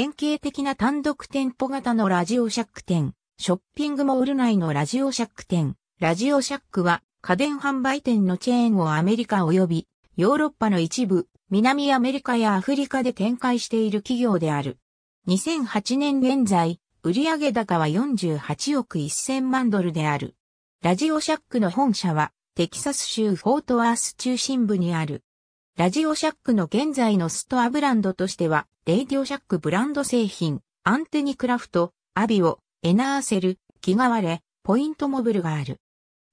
典型的な単独店舗型のラジオシャック店、ショッピングモール内のラジオシャック店、ラジオシャックは家電販売店のチェーンをアメリカ及びヨーロッパの一部、南アメリカやアフリカで展開している企業である。2008年現在、売上高は48億1000万ドルである。ラジオシャックの本社は、テキサス州フォートワース中心部にある。ラジオシャックの現在のストアブランドとしては、レイディオシャックブランド製品、アンテニクラフト、アビオ、エナーセル、キガワレ、ポイントモブルがある。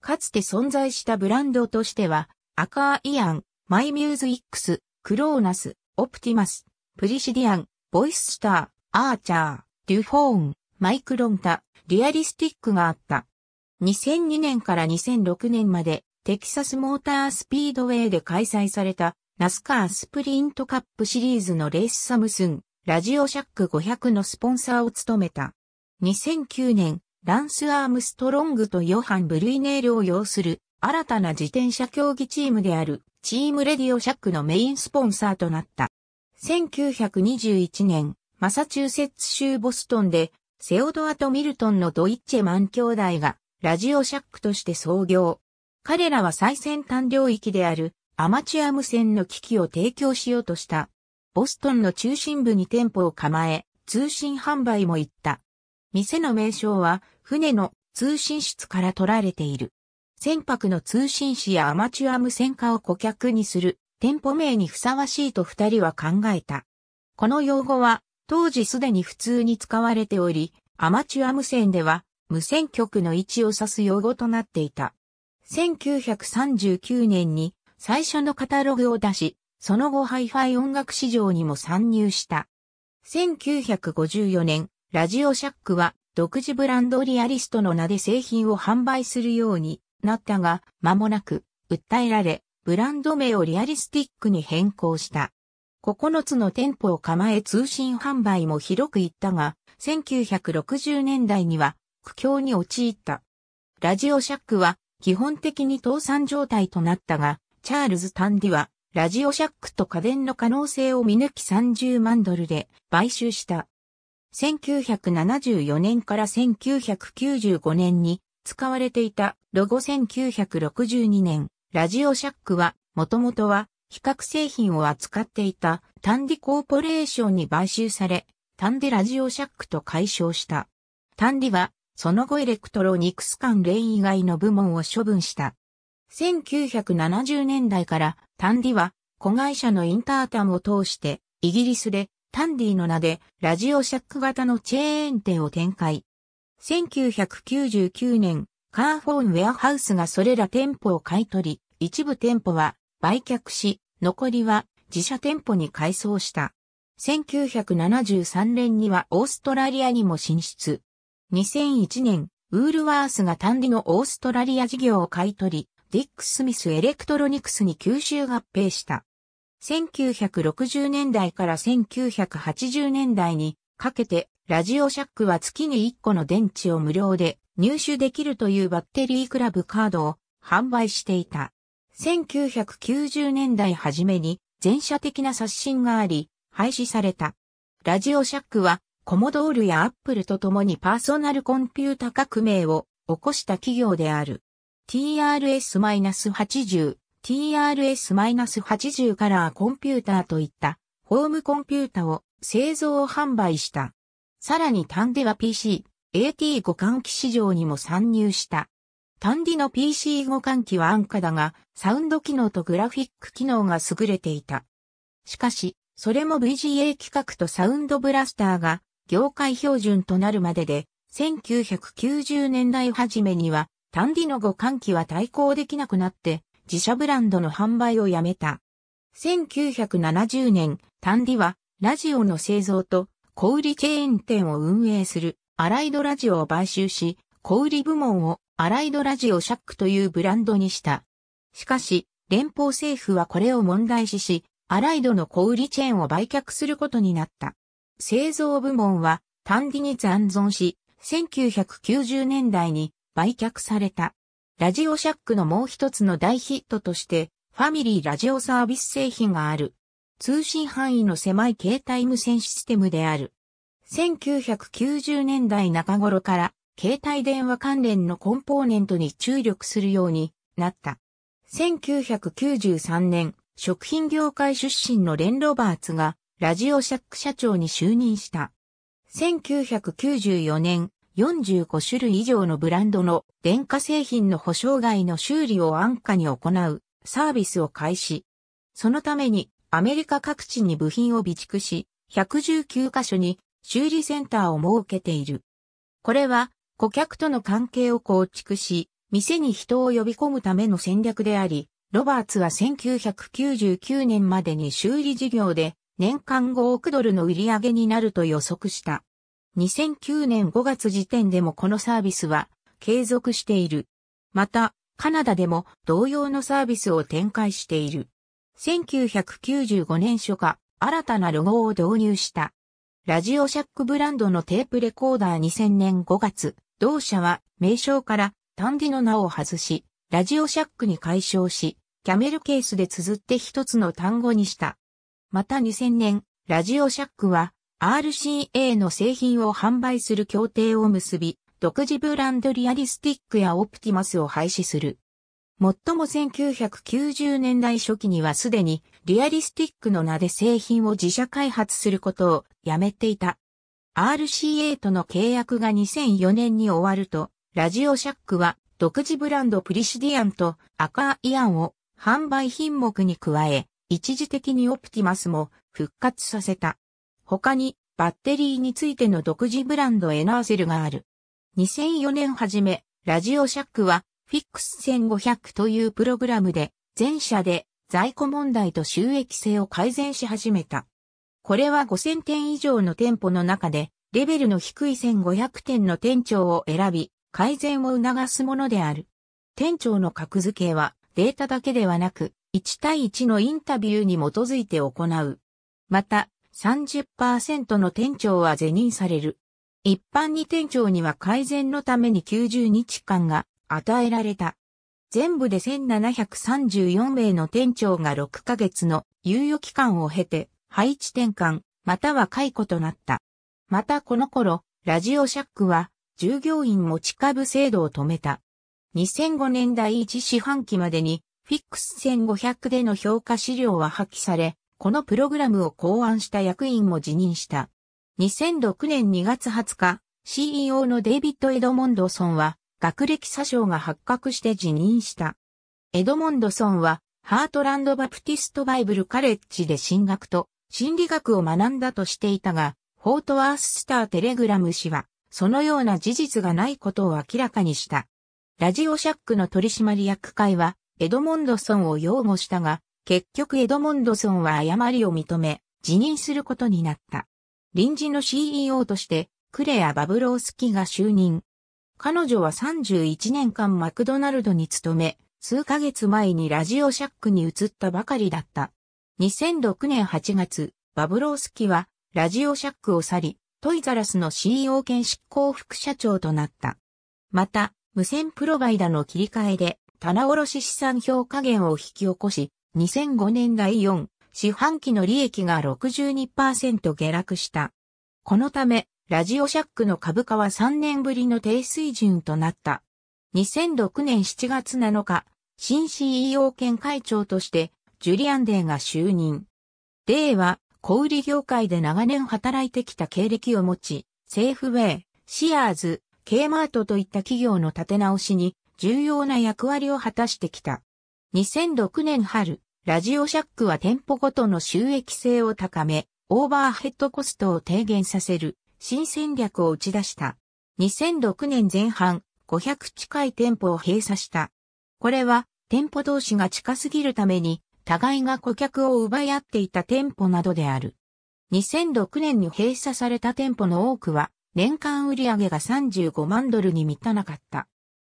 かつて存在したブランドとしては、アカーイアン、マイミューズ X、クローナス、オプティマス、プリシディアン、ボイススター、アーチャー、デュフォーン、マイクロンタ、リアリスティックがあった。2002年から2006年までテキサスモータースピードウェイで開催されたナスカースプリントカップシリーズのレースサムスン、ラジオシャック500のスポンサーを務めた。2009年、ランス・アームストロングとヨハン・ブルイネールを擁する新たな自転車競技チームであるチームレディオシャックのメインスポンサーとなった。1921年、マサチューセッツ州ボストンでセオドアとミルトンのドイッチェマン兄弟がラジオシャックとして創業。彼らは最先端領域であるアマチュア無線の機器を提供しようとした。ボストンの中心部に店舗を構え、通信販売も行った。店の名称は、船の通信室から取られている。船舶の通信士やアマチュア無線化を顧客にする店舗名にふさわしいと二人は考えた。この用語は当時すでに普通に使われており、アマチュア無線では無線局の位置を指す用語となっていた。1939年に最初のカタログを出し、その後ハイファイ音楽市場にも参入した。1954年、ラジオシャックは独自ブランドリアリストの名で製品を販売するようになったが、間もなく訴えられ、ブランド名をリアリスティックに変更した。9つの店舗を構え通信販売も広く行ったが、1960年代には苦境に陥った。ラジオシャックは基本的に倒産状態となったが、チャールズ・タンディは、ラジオシャックと家電の可能性を見抜き30万ドルで買収した。1974年から1995年に使われていたロゴ1962年、ラジオシャックは、もともとは、比較製品を扱っていたタンディコーポレーションに買収され、タンディラジオシャックと解消した。タンディは、その後エレクトロニクス間連以外の部門を処分した。1970年代からタンディは子会社のインタータムを通してイギリスでタンディの名でラジオシャック型のチェーン店を展開。1999年、カーフォンウェアハウスがそれら店舗を買い取り、一部店舗は売却し、残りは自社店舗に改装した。1973年にはオーストラリアにも進出。2001年、ウールワースがタンディのオーストラリア事業を買い取り、ディック・スミス・エレクトロニクスに吸収合併した。1960年代から1980年代にかけて、ラジオシャックは月に1個の電池を無料で入手できるというバッテリークラブカードを販売していた。1990年代初めに全社的な刷新があり、廃止された。ラジオシャックは、コモドールやアップルと共にパーソナルコンピュータ革命を起こした企業である。TRS-80、TRS-80 カラーコンピューターといったホームコンピュータを製造販売した。さらにタンデは PC、AT 互換機市場にも参入した。タンディの PC 互換機は安価だが、サウンド機能とグラフィック機能が優れていた。しかし、それも VGA 規格とサウンドブラスターが業界標準となるまでで、1990年代初めにはタンディの互換機は対抗できなくなって、自社ブランドの販売をやめた。1970年、タンディは、ラジオの製造と、小売チェーン店を運営する、アライドラジオを買収し、小売部門を、アライドラジオシャックというブランドにした。しかし、連邦政府はこれを問題視し、アライドの小売チェーンを売却することになった。製造部門は、タンディに残存し、1990年代に売却された。ラジオシャックのもう一つの大ヒットとして、ファミリーラジオサービス製品がある。通信範囲の狭い携帯無線システムである。1990年代中頃から携帯電話関連のコンポーネントに注力するようになった。1993年、食品業界出身のレン・ロバーツがラジオシャック社長に就任した。1994年、45種類以上のブランドの電化製品の保証外の修理を安価に行うサービスを開始。そのためにアメリカ各地に部品を備蓄し、119カ所に修理センターを設けている。これは顧客との関係を構築し、店に人を呼び込むための戦略であり、ロバーツは1999年までに修理事業で年間5億ドルの売り上げになると予測した。2009年5月時点でもこのサービスは継続している。また、カナダでも同様のサービスを展開している。1995年初夏、新たなロゴを導入した。ラジオシャックブランドのテープレコーダー2000年5月、同社は名称からタンディの名を外し、ラジオシャックに解消し、キャメルケースで綴って一つの単語にした。また2000年、ラジオシャックは RCA の製品を販売する協定を結び、独自ブランドリアリスティックやオプティマスを廃止する。もっとも1990年代初期にはすでにリアリスティックの名で製品を自社開発することをやめていた。RCA との契約が2004年に終わると、ラジオシャックは独自ブランドプリシディアンとアカーイアンを販売品目に加え、一時的にオプティマスも復活させた。他にバッテリーについての独自ブランドエナーセルがある。2004年初め、ラジオシャックはフィックス1500というプログラムで全社で在庫問題と収益性を改善し始めた。これは5000店以上の店舗の中でレベルの低い1500店の店長を選び改善を促すものである。店長の格付けはデータだけではなく1対1のインタビューに基づいて行う。また、30%の店長は是認される。一般に店長には改善のために90日間が与えられた。全部で1734名の店長が6ヶ月の猶予期間を経て配置転換または解雇となった。またこの頃、ラジオシャックは従業員持ち株制度を止めた。2005年第1四半期までにフィックス1500での評価資料は破棄され、このプログラムを考案した役員も辞任した。2006年2月20日、CEO のデイビッド・エドモンドソンは、学歴詐称が発覚して辞任した。エドモンドソンは、ハートランド・バプティスト・バイブル・カレッジで進学と心理学を学んだとしていたが、フォートワース・スター・テレグラム氏は、そのような事実がないことを明らかにした。ラジオシャックの取締役会は、エドモンドソンを擁護したが、結局エドモンドソンは誤りを認め、辞任することになった。臨時の CEO として、クレア・バブロースキが就任。彼女は31年間マクドナルドに勤め、数ヶ月前にラジオシャックに移ったばかりだった。2006年8月、バブロースキはラジオシャックを去り、トイザラスの CEO 兼執行副社長となった。また、無線プロバイダの切り替えで、棚卸資産評価減を引き起こし、2005年第4四半期の利益が62%下落した。このため、ラジオシャックの株価は3年ぶりの低水準となった。2006年7月7日、新 CEO 兼会長として、ジュリアン・デイが就任。デイは、小売業界で長年働いてきた経歴を持ち、セーフウェイ、シアーズ、K マートといった企業の立て直しに重要な役割を果たしてきた。2006年春、ラジオシャックは店舗ごとの収益性を高め、オーバーヘッドコストを低減させる新戦略を打ち出した。2006年前半、500近い店舗を閉鎖した。これは、店舗同士が近すぎるために、互いが顧客を奪い合っていた店舗などである。2006年に閉鎖された店舗の多くは、年間売上が35万ドルに満たなかった。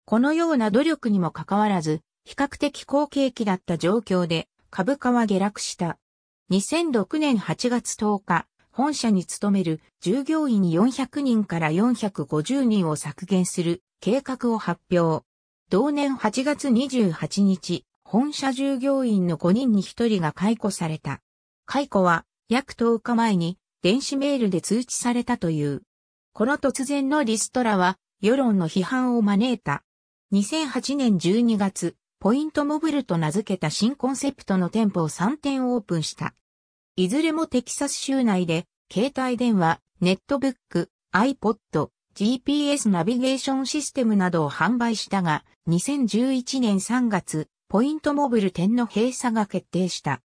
このような努力にもかかわらず、比較的好景気だった状況で、株価は下落した。2006年8月10日、本社に勤める従業員400人から450人を削減する計画を発表。同年8月28日、本社従業員の5人に1人が解雇された。解雇は約10日前に電子メールで通知されたという。この突然のリストラは世論の批判を招いた。2008年12月、ポイントモブルと名付けた新コンセプトの店舗を3店オープンした。いずれもテキサス州内で、携帯電話、ネットブック、iPod、GPS ナビゲーションシステムなどを販売したが、2011年3月、ポイントモブル店の閉鎖が決定した。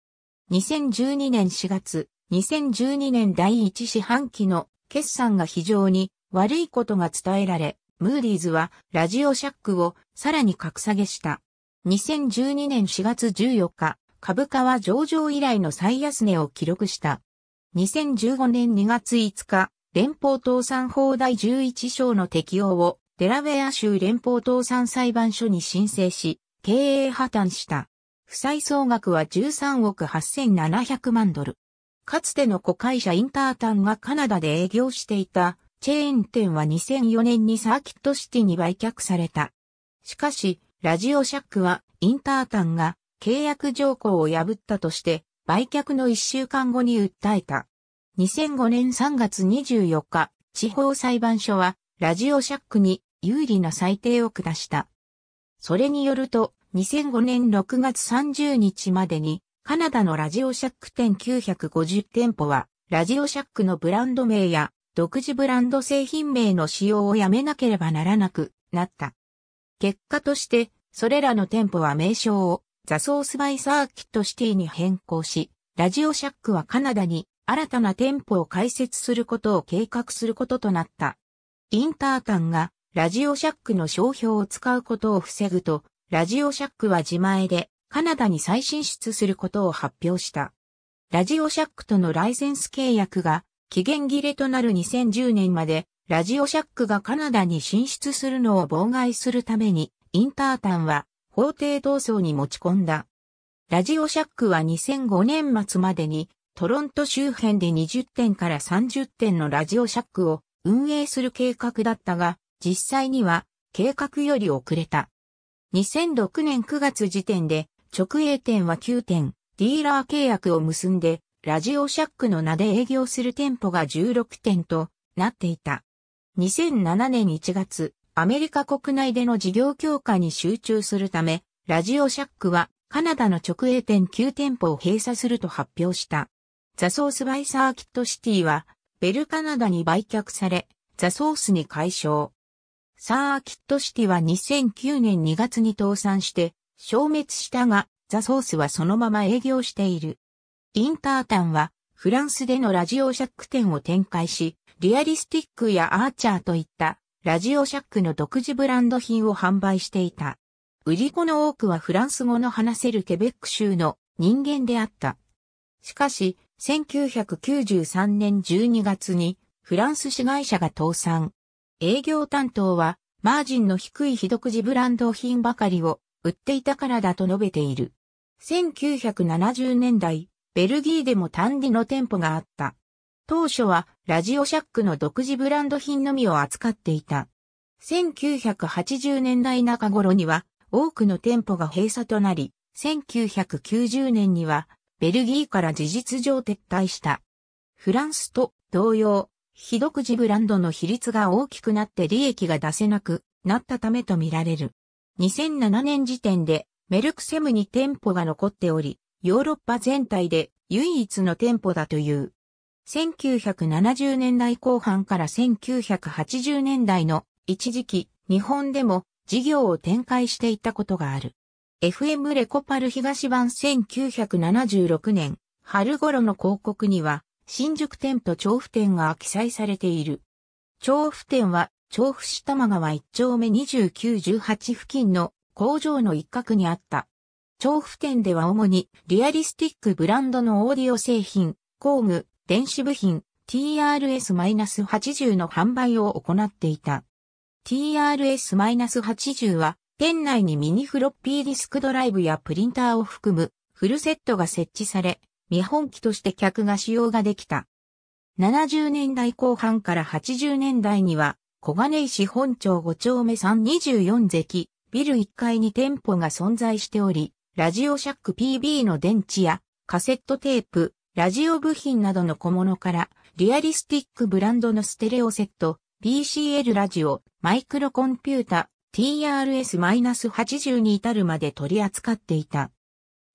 2012年4月、2012年第1四半期の決算が非常に悪いことが伝えられ、ムーディーズはラジオシャックをさらに格下げした。2012年4月14日、株価は上場以来の最安値を記録した。2015年2月5日、連邦倒産法第11章の適用をデラウェア州連邦倒産裁判所に申請し、経営破綻した。負債総額は13億8700万ドル。かつての子会社インタータンがカナダで営業していたチェーン店は2004年にサーキットシティに売却された。しかし、ラジオシャックは、インタータンが契約条項を破ったとして、売却の1週間後に訴えた。2005年3月24日、地方裁判所は、ラジオシャックに有利な裁定を下した。それによると、2005年6月30日までに、カナダのラジオシャック店950店舗は、ラジオシャックのブランド名や、独自ブランド製品名の使用をやめなければならなくなった。結果として、それらの店舗は名称をザ・ソース・バイ・サーキット・シティに変更し、ラジオシャックはカナダに新たな店舗を開設することを計画することとなった。インタータンがラジオシャックの商標を使うことを防ぐと、ラジオシャックは自前でカナダに再進出することを発表した。ラジオシャックとのライセンス契約が期限切れとなる2010年までラジオシャックがカナダに進出するのを妨害するために、インタータンは法廷闘争に持ち込んだ。ラジオシャックは2005年末までに、トロント周辺で20点から30点のラジオシャックを運営する計画だったが、実際には計画より遅れた。2006年9月時点で直営店は9店、ディーラー契約を結んで、ラジオシャックの名で営業する店舗が16店となっていた。2007年1月、アメリカ国内での事業強化に集中するため、ラジオシャックはカナダの直営店9店舗を閉鎖すると発表した。ザソースバイサーキットシティは、ベルカナダに売却され、ザソースに解消。サーキットシティは2009年2月に倒産して消滅したが、ザソースはそのまま営業している。インタータンはフランスでのラジオシャック店を展開し、リアリスティックやアーチャーといったラジオシャックの独自ブランド品を販売していた。売り子の多くはフランス語の話せるケベック州の人間であった。しかし、1993年12月にフランス市会社が倒産。営業担当はマージンの低い非独自ブランド品ばかりを売っていたからだと述べている。1970年代、ベルギーでも単ィの店舗があった。当初はラジオシャックの独自ブランド品のみを扱っていた。1980年代中頃には多くの店舗が閉鎖となり、1990年にはベルギーから事実上撤退した。フランスと同様、非独自ブランドの比率が大きくなって利益が出せなくなったためとみられる。2007年時点でメルクセムに店舗が残っており、ヨーロッパ全体で唯一の店舗だという。1970年代後半から1980年代の一時期、日本でも事業を展開していたことがある。FM レコパル東版1976年春頃の広告には新宿店と調布店が記載されている。調布店は調布市玉川一丁目2918付近の工場の一角にあった。調布店では主にリアリスティックブランドのオーディオ製品、工具、電子部品 TRS-80 の販売を行っていた。TRS-80 は店内にミニフロッピーディスクドライブやプリンターを含むフルセットが設置され、見本機として客が使用ができた。70年代後半から80年代には、小金井市本町5丁目324席、ビル1階に店舗が存在しており、ラジオシャック PB の電池やカセットテープ、ラジオ部品などの小物から、リアリスティックブランドのステレオセット、PCL ラジオ、マイクロコンピュータ、TRS-80 に至るまで取り扱っていた。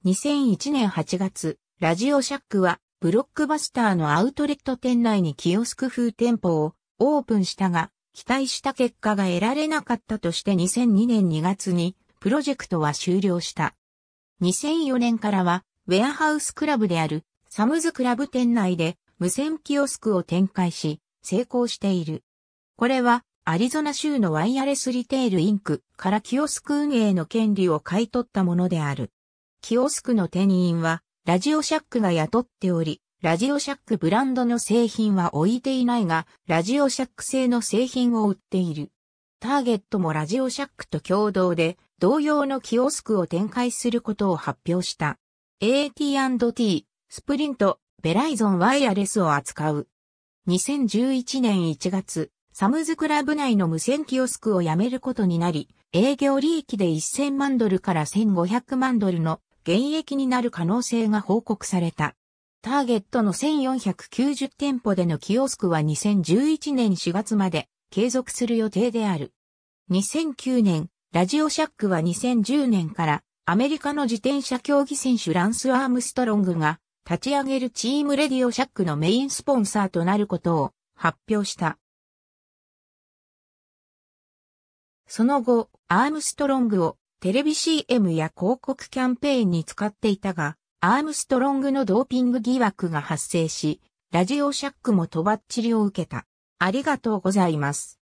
2001年8月、ラジオシャックは、ブロックバスターのアウトレット店内にキオスク風店舗をオープンしたが、期待した結果が得られなかったとして2002年2月に、プロジェクトは終了した。2004年からは、ウェアハウスクラブであるサムズクラブ店内で無線キオスクを展開し、成功している。これは、アリゾナ州のワイヤレスリテールインクからキオスク運営の権利を買い取ったものである。キオスクの店員は、ラジオシャックが雇っており、ラジオシャックブランドの製品は置いていないが、ラジオシャック製の製品を売っている。ターゲットもラジオシャックと共同で、同様のキオスクを展開することを発表した。AT&T スプリント、ベライゾンワイヤレスを扱う。2011年1月、サムズクラブ内の無線キオスクを辞めることになり、営業利益で1000万ドルから1500万ドルの減益になる可能性が報告された。ターゲットの1490店舗でのキオスクは2011年4月まで継続する予定である。2009年、ラジオシャックは2010年からアメリカの自転車競技選手ランス・アームストロングが立ち上げるチームレディオシャックのメインスポンサーとなることを発表した。その後、アームストロングをテレビ CM や広告キャンペーンに使っていたが、アームストロングのドーピング疑惑が発生し、ラジオシャックもとばっちりを受けた。ありがとうございます。